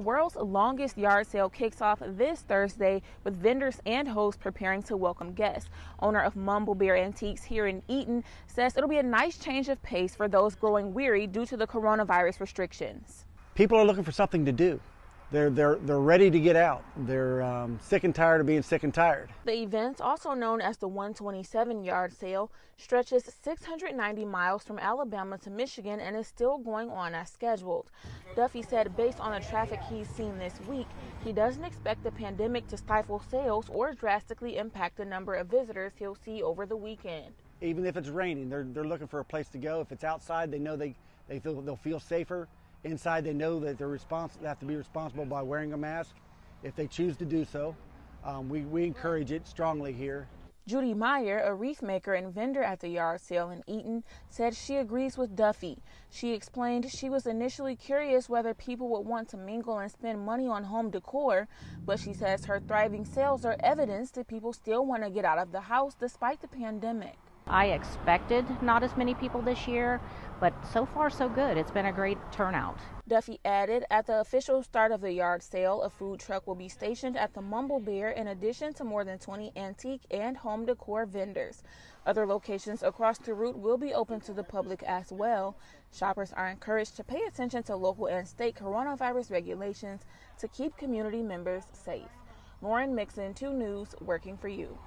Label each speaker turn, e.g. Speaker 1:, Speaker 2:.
Speaker 1: world's longest yard sale kicks off this Thursday with vendors and hosts preparing to welcome guests. Owner of Mumble Bear Antiques here in Eaton says it'll be a nice change of pace for those growing weary due to the coronavirus restrictions.
Speaker 2: People are looking for something to do they're they're they're ready to get out. They're um, sick and tired of being sick and tired.
Speaker 1: The event, also known as the 127 yard sale, stretches 690 miles from Alabama to Michigan and is still going on as scheduled. Duffy said, based on the traffic he's seen this week, he doesn't expect the pandemic to stifle sales or drastically impact the number of visitors he'll see over the weekend.
Speaker 2: Even if it's raining, they're they're looking for a place to go. If it's outside, they know they they feel they'll feel safer. Inside, they know that they're responsible. They have to be responsible by wearing a mask if they choose to do so. Um, we, we encourage it strongly here.
Speaker 1: Judy Meyer, a wreath maker and vendor at the yard sale in Eaton, said she agrees with Duffy. She explained she was initially curious whether people would want to mingle and spend money on home decor, but she says her thriving sales are evidence that people still want to get out of the house despite the pandemic.
Speaker 3: I expected not as many people this year, but so far so good. It's been a great turnout.
Speaker 1: Duffy added, at the official start of the yard sale, a food truck will be stationed at the Mumble Bear in addition to more than 20 antique and home decor vendors. Other locations across the route will be open to the public as well. Shoppers are encouraged to pay attention to local and state coronavirus regulations to keep community members safe. Lauren Mixon, 2 News, working for you.